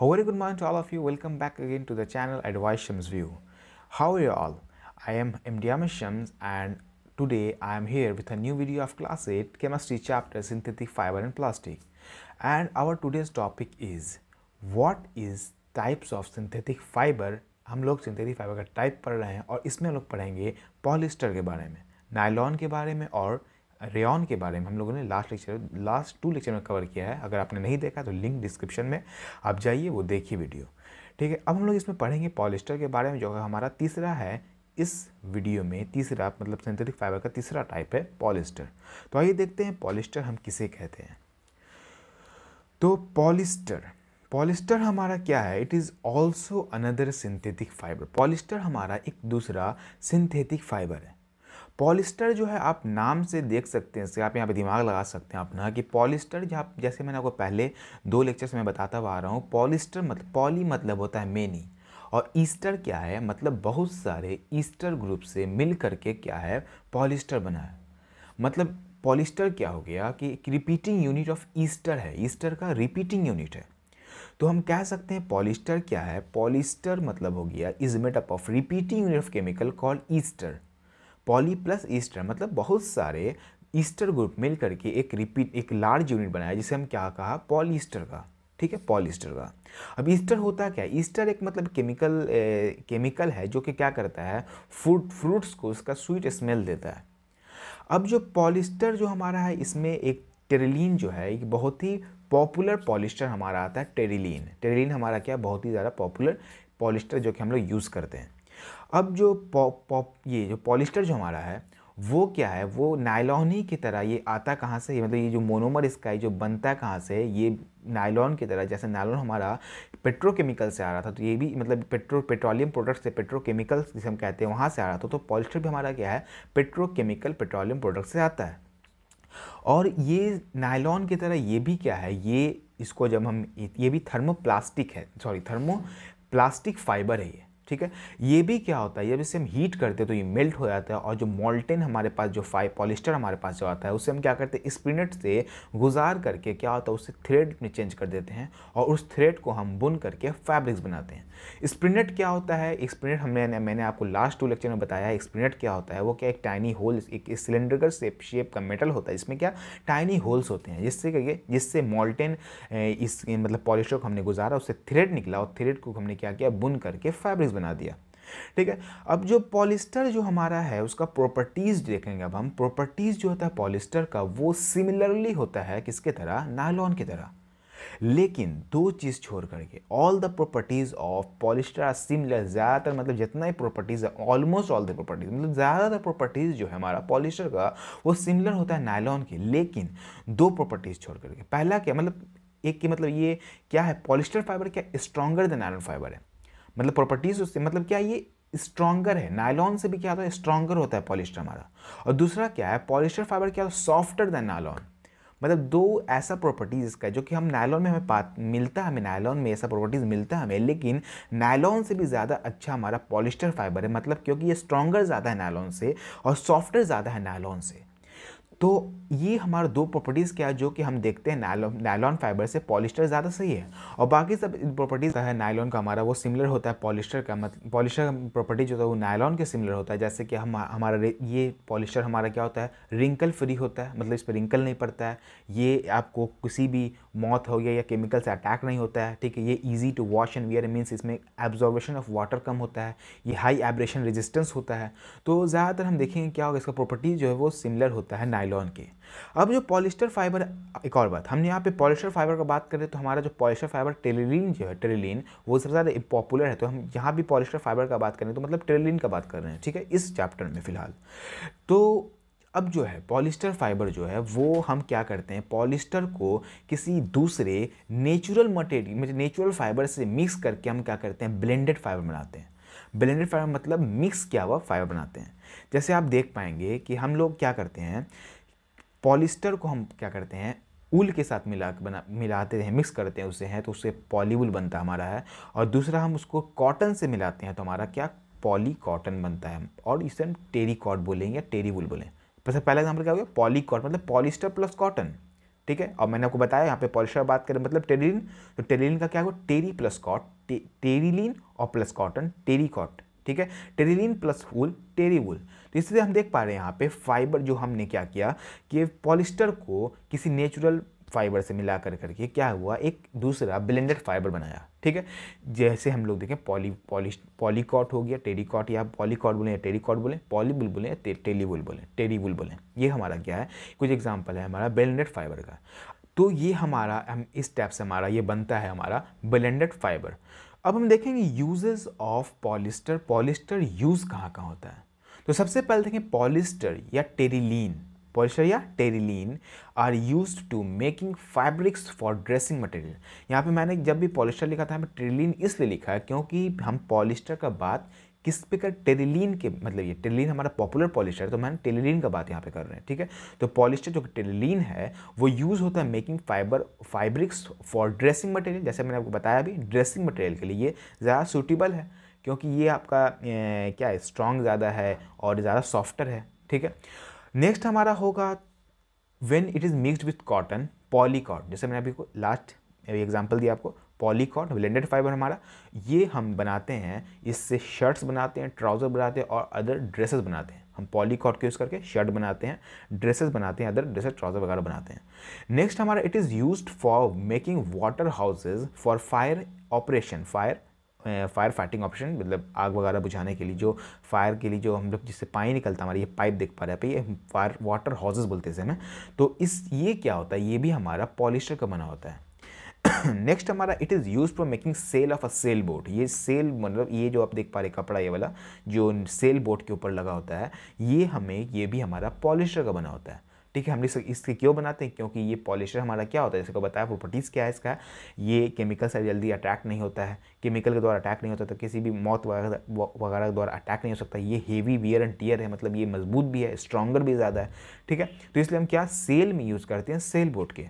A very good morning to all of you. Welcome back again to the channel Advice Shams View. How are you all? I am MD Amish Shams and today I am here with a new video of class 8 chemistry chapter synthetic fiber and plastic. And our today's topic is what is types of synthetic fiber हम लोग synthetic fibre का type पढ़ रहे हैं और इसमें हम लोग पढ़ेंगे पॉलिस्टर के बारे में नायलॉन के बारे में और रेन के बारे में हम लोगों ने last lecture last two lecture में कवर किया है अगर आपने नहीं देखा तो लिंक डिस्क्रिप्शन में आप जाइए वो देखिए वीडियो ठीक है अब हम लोग इसमें पढ़ेंगे पॉलिस्टर के बारे में जो हमारा तीसरा है इस वीडियो में तीसरा मतलब सिंथेटिक फाइबर का तीसरा टाइप है पॉलिस्टर तो आइए देखते हैं पॉलिस्टर हम किसे कहते हैं तो पॉलिस्टर पॉलिस्टर हमारा क्या है it is also another synthetic fibre polyester हमारा एक दूसरा सिंथेटिक फाइबर है पॉलिस्टर जो है आप नाम से देख सकते हैं इससे आप यहाँ पे दिमाग लगा सकते हैं अपना कि पॉलिस्टर जहाँ जैसे मैंने आपको पहले दो लेक्चर्स में बताता हुआ आ रहा हूँ पॉलिस्टर मतलब पॉली मतलब होता है मेनी और ईस्टर क्या है मतलब बहुत सारे ईस्टर ग्रुप से मिल करके क्या है पॉलिस्टर बना है मतलब पॉलिस्टर क्या हो गया कि एक रिपीटिंग यूनिट ऑफ ईस्टर है ईस्टर का रिपीटिंग यूनिट है तो हम कह सकते हैं पॉलिस्टर क्या है पॉलिस्टर मतलब हो गया is made up of repeating unit of chemical called ester poly plus ester मतलब बहुत सारे ईस्टर ग्रुप मिल करके एक रिपीट एक लार्ज यूनिट बनाया जिसे हम क्या कहा पॉलीस्टर का ठीक है पॉलीस्टर का अब ईस्टर होता क्या ईस्टर एक मतलब केमिकल ए, केमिकल है जो कि क्या करता है फ्रूट फ्रूट्स को उसका स्वीट स्मेल देता है अब जो पॉलिस्टर जो हमारा है इसमें एक टेरिलीन जो है एक बहुत ही पॉपुलर पॉलिस्टर हमारा आता है टेरिलीन टेरिलीन हमारा क्या बहुत ही ज़्यादा पॉपुलर पॉलिस्टर जो कि हम लोग यूज़ करते हैं अब जो पॉप पॉप ये जो पॉलिस्टर जो हमारा है वो क्या है वो नायलॉन ही की तरह ये आता कहाँ से मतलब ये जो मोनोमर इसका जो बनता है कहाँ से ये नायलॉन की तरह जैसे नायलॉन हमारा पेट्रोकेमिकल से आ रहा था तो ये भी मतलब पेट्रो पेट्रोलियम प्रोडक्ट से पेट्रोकेमिकल जिसे हम कहते हैं वहाँ से आ रहा था तो पॉलिस्टर भी हमारा क्या है पेट्रोकेमिकल पेट्रोलियम प्रोडक्ट से आता है और ये नायलॉन की तरह ये भी क्या है ये इसको जब हम ये भी थर्मो है सॉरी थर्मो प्लास्टिक फाइबर है ये ठीक है ये भी क्या होता है ये इसे हम हीट करते हैं तो ये मेल्ट हो जाता है और जो मॉल्टेन हमारे पास जो फाइव पॉलिस्टर हमारे पास जो आता है उसे हम क्या करते हैं स्प्रिनट से गुजार करके क्या होता है उसे थ्रेड में चेंज कर देते हैं और उस थ्रेड को हम बुन करके फैब्रिक्स बनाते हैं स्प्रिनेट क्या होता है स्प्रिनेट हमने मैंने आपको लास्ट टू लेक्चर में बताया है स्प्रिनेट क्या होता है वो क्या एक टाइनी होल एक सिलेंडरिकल शेप शेप का मेटल होता है इसमें क्या टाइनी होल्स होते हैं जिससे कि जिससे मॉल्टेन इस मतलब पॉलिस्टर को हमने गुजारा उससे थ्रेड निकला और थ्रेड को हमने क्या किया बुन करके फैब्रिक्स बना दिया ठीक है अब जो पॉलिस्टर जो हमारा है उसका प्रॉपर्टीज़ देखेंगे अब हम प्रॉपर्टीज़ जो होता है पॉलिस्टर का वो सिमिलरली होता है किसके तरह नायलॉन की तरह लेकिन दो चीज़ छोड़ करके all the properties of polyester are similar ज़्यादातर मतलब जितना ही प्रॉपर्टीज़ है ऑलमोस्ट ऑल द प्रॉपर्टीज़ मतलब ज़्यादातर प्रॉपर्टीज़ जो है हमारा पॉलिस्टर का वो सिमिलर होता है नायलॉन की लेकिन दो प्रॉपर्टीज़ छोड़ करके पहला क्या मतलब एक की मतलब ये क्या है पॉलिस्टर फाइबर क्या स्ट्रॉगर देन नायलॉन फाइबर है मतलब प्रॉपर्टीज़ उससे मतलब क्या ये स्ट्रॉगर है नायलॉन से भी क्या होता है स्ट्रॉगर होता है पॉलिस्टर हमारा और दूसरा क्या है पॉलिस्टर फाइबर क्या होता है सॉफ्टर दैन नायलॉन मतलब दो ऐसा प्रॉपर्टीज़ इसका है जो कि हम नायलॉन में हमें पा मिलता है हमें नायलॉन में ऐसा प्रॉपर्टीज़ मिलता है हमें लेकिन नायलॉन से भी ज़्यादा अच्छा हमारा पॉलिस्टर फाइबर है मतलब क्योंकि ये स्ट्रॉगर ज़्यादा है नायलॉन से और सॉफ्टर ज़्यादा है नायलॉन से तो ये हमारा दो प्रॉपर्टीज़ क्या जो कि हम देखते हैं नायलॉन नायलॉन फाइबर से पॉलिस्टर ज़्यादा सही है और बाकी सब प्रॉपर्टीज़ है नायलॉन का हमारा वो सिमिलर होता है पॉलिस्टर का मतलब पॉलिस्टर प्रॉपर्टी जो होता है वो नायलॉन के सिमिलर होता है जैसे कि हम हमारा ये पॉलिस्टर हमारा क्या होता है रिंकल फ्री होता है मतलब इस पर रिंकल नहीं पड़ता है ये आपको किसी भी मौत हो गया या केमिकल से अटैक नहीं होता है ठीक है ये easy to wash and wear means इसमें एब्जॉर्वेशन ऑफ वाटर कम होता है ये हाई एब्रेशन रेजिस्टेंस होता है तो ज़्यादातर हम देखेंगे क्या होगा इसका प्रॉपर्टी जो है वो सिमिलर होता है नायलॉन नायलॉन के अब जो पॉलिस्टर फाइबर एक और बात हमने यहाँ पे पॉलिस्टर फाइबर का बात करें तो हमारा जो पॉलिस्टर फाइबर टेलिन जो है टेलिन वो सबसे ज़्यादा पॉपुलर है तो हम यहाँ भी पॉलिस्टर फाइबर का बात करें तो मतलब टेलीलिन का बात कर रहे हैं ठीक है इस चैप्टर में फिलहाल तो अब जो है पॉलिस्टर फाइबर जो है वो हम क्या करते हैं पॉलिस्टर को किसी दूसरे नेचुरल मटेरियल मतलब नेचुरल फाइबर से मिक्स करके हम क्या करते हैं ब्लेंडेड फाइबर बनाते हैं ब्लेंडेड फाइबर मतलब मिक्स किया हुआ फाइबर बनाते हैं जैसे आप देख पाएंगे कि हम लोग क्या करते हैं पॉलिस्टर को हम क्या करते हैं उल के साथ मिला बना मिलाते हैं मिक्स करते हैं उसे हैं तो उससे पॉलीवुल बनता हमारा है और दूसरा हम उसको कॉटन से मिलाते हैं तो हमारा क्या पॉली कॉटन बनता है और इसे हम टेरी कॉट बोलेंगे या टेरी वुल बोलें सबसे पहला एग्जाम्पल क्या हो गया पॉली कॉट मतलब पॉलिस्टर प्लस कॉटन ठीक है और मैंने आपको बताया यहाँ पे पॉलिस्टर बात करें मतलब टेरिलिन तो टेरिलिन का क्या हुआ टेरी प्लस कॉट टे, टेरिलिन और प्लस कॉटन टेरी कॉट ठीक है टेरिलिन प्लस वूल टेरी तो इससे हम देख पा रहे हैं यहाँ पे फाइबर जो हमने क्या किया कि पॉलिस्टर को किसी नेचुरल फाइबर से मिला कर करके क्या हुआ एक दूसरा ब्लेंडेड फाइबर बनाया ठीक है जैसे हम लोग देखें पॉली पॉली पॉलीकॉट हो गया टेरिकॉट या पॉलीकॉट बोलें या टेरिकॉट बोलें पॉलीबुल बोलें या टेलीबुल बोलें टेरीबुल बोलें ये हमारा क्या है कुछ एग्जाम्पल है हमारा ब्लेंडेड फाइबर का तो ये हमारा हम इस टाइप से हमारा ये बनता है हमारा ब्लेंडेड फाइबर अब हम देखेंगे uses of polyester polyester use कहाँ कहाँ होता है तो सबसे पहले देखें पॉलिस्टर या टेरिलीन पॉलिस्टर या terylene are use to making fabrics for dressing material यहाँ पे मैंने जब भी पॉलिस्टर लिखा था मैं टेरिलीन इसलिए लिखा है क्योंकि हम पॉलिस्टर का बात किस पे कर टेरिलीन के मतलब ये टेरिलीन हमारा पॉपुलर पॉलिस्टर है तो मैंने टेरिलीन का बात यहाँ पे कर रहे हैं ठीक है तो पॉलिस्टर जो टेरिलीन है वो यूज़ होता है making fibre fabrics for dressing material जैसे मैंने आपको बताया अभी ड्रेसिंग मटेरियल के लिए ये ज़्यादा सूटेबल है क्योंकि ये आपका ए, क्या है स्ट्रॉन्ग ज़्यादा है और ज़्यादा सॉफ्टर है ठीक है नेक्स्ट हमारा होगा when it is mixed with cotton polycot जैसे मैंने अभी लास्ट एग्जाम्पल दिया आपको पॉलीकॉट ब्लेंडेड फाइबर हमारा ये हम बनाते हैं इससे शर्ट्स बनाते हैं ट्राउज़र बनाते हैं और अदर ड्रेसेस बनाते हैं हम पॉलीकॉट के यूज़ करके शर्ट बनाते हैं ड्रेसेस बनाते हैं अदर ड्रेसेस ट्राउज़र वगैरह बनाते हैं नेक्स्ट हमारा it is use for making water houses for fire operation fire fire fighting operation मतलब आग वगैरह बुझाने के लिए जो फायर के लिए जो हम लोग जिससे पानी निकलता है हमारा ये पाइप देख पा रहे हैं ये फायर वाटर हाउसेज बोलते हैं हमें तो इस ये क्या होता है ये भी हमारा पॉलिस्टर का बना होता है नेक्स्ट हमारा it is use for making sail of a sail boat ये सेल मतलब ये जो आप देख पा रहे कपड़ा ये वाला जो सेल बोट के ऊपर लगा होता है ये हमें ये भी हमारा पॉलिशर का बना होता है ठीक है हम इसे इसके क्यों बनाते हैं क्योंकि ये पॉलिशर हमारा क्या होता है जैसे को बताया प्रॉपर्टीज़ क्या है इसका ये केमिकल से जल्दी अटैक नहीं होता है केमिकल के द्वारा अटैक नहीं होता तो किसी भी मौत वगैरह के द्वारा अटैक नहीं हो सकता ये हेवी वियर एंड टीयर है मतलब ये मजबूत भी है स्ट्रॉगर भी ज़्यादा है ठीक है तो इसलिए हम क्या सेल में यूज़ करते हैं सेल बोट के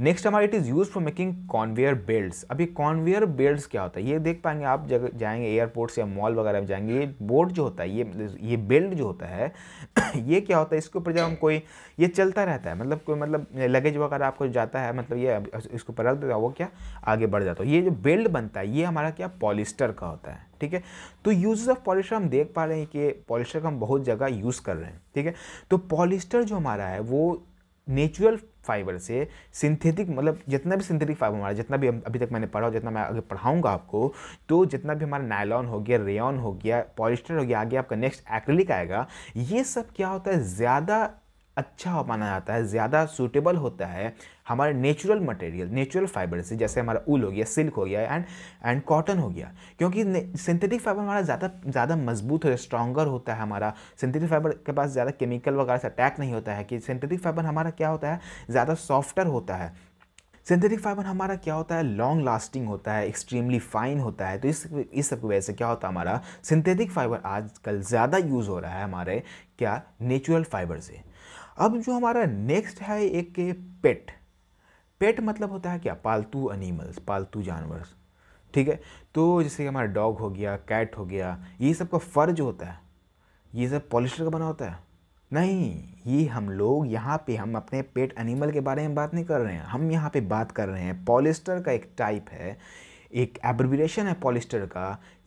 नेक्स्ट हमारे it is use for making conveyor belts अभी कॉन्वेयर बेल्ट्स क्या होता है ये देख पाएंगे आप जगह जाएंगे एयरपोर्ट्स या मॉल वगैरह में जाएंगे ये बोर्ड जो होता है ये ये बेल्ट जो होता है ये क्या होता है इसके ऊपर जब हम कोई ये चलता रहता है मतलब कोई मतलब लगेज वगैरह आपको जाता है मतलब ये इसके ऊपर रख देता है वो क्या आगे बढ़ जाता है ये जो बेल्ट बनता है ये हमारा क्या पॉलिस्टर का होता है ठीक है तो यूजेस ऑफ पॉलिस्टर हम देख पा रहे हैं कि पॉलिस्टर का हम बहुत जगह यूज़ कर रहे हैं ठीक है तो पॉलिस्टर जो हमारा है वो नेचुरल फाइबर से सिंथेटिक मतलब जितना भी सिंथेटिक फाइबर हमारा जितना भी अभी तक मैंने पढ़ा जितना मैं अगर पढ़ाऊँगा आपको तो जितना भी हमारा नायलॉन हो गया रेयन हो गया पॉलिस्टर हो गया आगे आपका नेक्स्ट एक्रिलिक आएगा ये सब क्या होता है ज़्यादा अच्छा माना जाता है ज़्यादा सूटेबल होता है हमारे नेचुरल मटेरियल नेचुरल फाइबर से जैसे हमारा ऊल हो गया सिल्क हो गया एंड एंड कॉटन हो गया क्योंकि सिंथेटिक फाइबर हमारा ज़्यादा ज़्यादा मजबूत होता है स्ट्रॉगर होता है हमारा सिंथेटिक फाइबर के पास ज़्यादा केमिकल वगैरह से अटैक नहीं होता है कि सिंथेटिक फाइबर हमारा क्या होता है ज़्यादा सॉफ्टर होता है सिंथेटिक फाइबर हमारा क्या होता है लॉन्ग लास्टिंग होता है एक्सट्रीमली फाइन होता है तो इस इस सब की वजह से क्या होता है हमारा सिंथेटिक फाइबर आजकल ज़्यादा यूज़ हो रहा है हमारे क्या नेचुरल फाइबर से अब जो हमारा नेक्स्ट है एक पेट पेट मतलब होता है क्या पालतू एनिमल्स पालतू जानवर ठीक है तो जैसे कि हमारा डॉग हो गया कैट हो गया ये सब का फर जो होता है ये सब पॉलिस्टर का बना होता है नहीं ये हम लोग यहाँ पे हम अपने पेट एनिमल के बारे में बात नहीं कर रहे हैं हम यहाँ पे बात कर रहे हैं पॉलिस्टर का एक टाइप है एक एब्रिविएशन है पॉलिस्टर का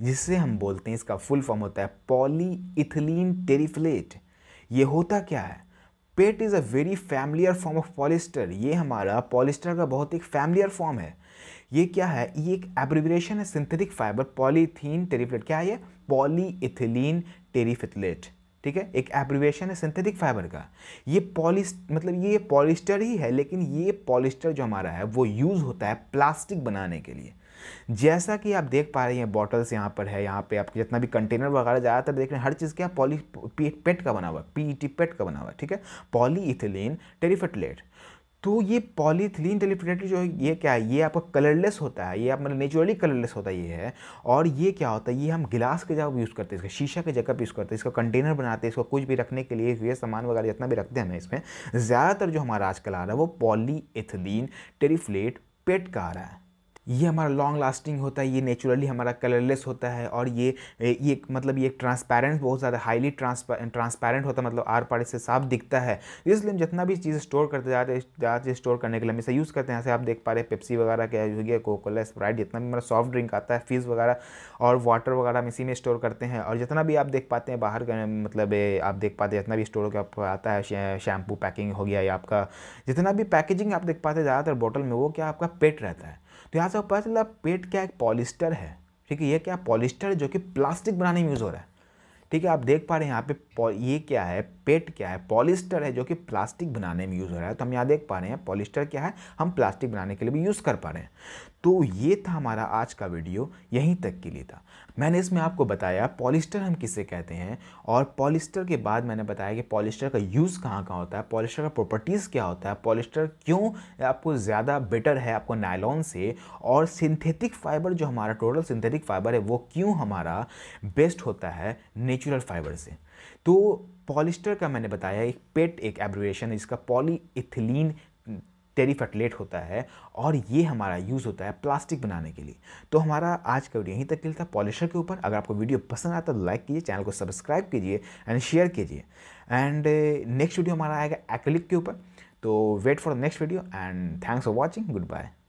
जिससे हम बोलते हैं इसका फुल फॉर्म होता है पॉली इथिलीन टेरीफ्लेट ये होता क्या है PET is a very familiar form of polyester ये हमारा पॉलिस्टर का बहुत एक फैमिलियर फॉर्म है ये क्या है ये एक एब्रिवरेशन है सिंथेटिक फाइबर पॉलीथीन टेरीफलेट क्या है ये पॉलीइथिलीन टेरीफिथलेट ठीक है एक एब्रिवेशन है सिंथेटिक फाइबर का ये पॉलिस मतलब ये पॉलिस्टर ही है लेकिन ये पॉलिस्टर जो हमारा है वो यूज़ होता है प्लास्टिक बनाने के लिए जैसा कि आप देख पा रहे हैं बॉटल्स यहाँ पर है यहाँ पे आप जितना भी कंटेनर वगैरह ज़्यादातर देख रहे हैं हर चीज़ क्या पॉली पेट का बना हुआ है टी पेट e का बना हुआ है ठीक है पॉली इथिलीन टेरीफेटलेट तो ये पॉलीथिलीन टेलीफ्रेट जो ये क्या है ये आपका कलरलेस होता है ये आप मतलब नेचुरली कलरलेस होता है ये है और ये क्या होता है ये हम गिलास के जगह यूज़ करते हैं इसका शीशा के जगह पर यूज़ करते हैं इसका कंटेनर बनाते हैं इसको कुछ भी रखने के लिए ये सामान वगैरह जितना भी रखते हैं ना इसमें ज़्यादातर जो हमारा आजकल आ रहा है वो पॉलीएथिलीन टेरीफ्लेट पेट का आ रहा है ये हमारा लॉन्ग लास्टिंग होता है ये नेचुरली हमारा कलरलेस होता है और ये ये मतलब ये ट्रांसपेरेंट बहुत ज़्यादा हाईली ट्रांसपेरेंट होता है मतलब आर पार से साफ दिखता है इसलिए हम जितना भी चीज़ स्टोर करते जाते ज़्यादा चीज़ स्टोर करने के लिए हमेशा यूज़ करते हैं जैसे आप देख पा रहे हैं पेप्सी वगैरह क्या हो गया कोकोलेस ब्राइट स्प्राइट जितना भी हमारा सॉफ्ट ड्रिंक आता है फीस वगैरह और वाटर वगैरह हम इसी में स्टोर करते हैं और जितना भी आप देख पाते हैं बाहर का मतलब आप देख पाते हैं जितना भी स्टोर आता है शैम्पू पैकिंग हो गया या आपका जितना भी पैकेजिंग आप देख पाते हैं ज़्यादातर बॉटल में वो क्या आपका पेट रहता है तो यहाँ से पता चला पेट क्या एक पॉलिस्टर है ठीक है ये क्या पॉलिस्टर है जो कि प्लास्टिक बनाने में यूज़ हो रहा है ठीक है आप देख पा रहे हैं यहाँ पे ये क्या है पेट क्या है पॉलिस्टर है जो कि प्लास्टिक बनाने में यूज़ हो रहा है तो हम यहाँ देख पा रहे हैं पॉलिस्टर क्या है हम प्लास्टिक बनाने के लिए भी यूज़ कर पा रहे हैं तो ये था हमारा आज का वीडियो यहीं तक के लिए था मैंने इसमें आपको बताया पॉलिस्टर हम किसे कहते हैं और पॉलिस्टर के बाद मैंने बताया कि पॉलिस्टर का यूज़ कहाँ कहाँ होता है पॉलिस्टर का प्रॉपर्टीज़ क्या होता है पॉलिस्टर क्यों आपको ज़्यादा बेटर है आपको नायलॉन से और सिंथेटिक फाइबर जो हमारा टोटल सिंथेटिक फाइबर है वो क्यों हमारा बेस्ट होता है नेचुरल फाइबर से तो पॉलिस्टर का मैंने बताया एक पेट एक एब्रिवेशन है पॉली पॉलीइथिलीन टेरिफटलेट होता है और ये हमारा यूज़ होता है प्लास्टिक बनाने के लिए तो हमारा आज का वीडियो यहीं तक मिलता है पॉलिशर के ऊपर अगर आपको वीडियो पसंद आता है तो लाइक कीजिए चैनल को सब्सक्राइब कीजिए एंड शेयर कीजिए एंड नेक्स्ट वीडियो हमारा आएगा एक्लिक के ऊपर तो wait for next video and thanks for watching good bye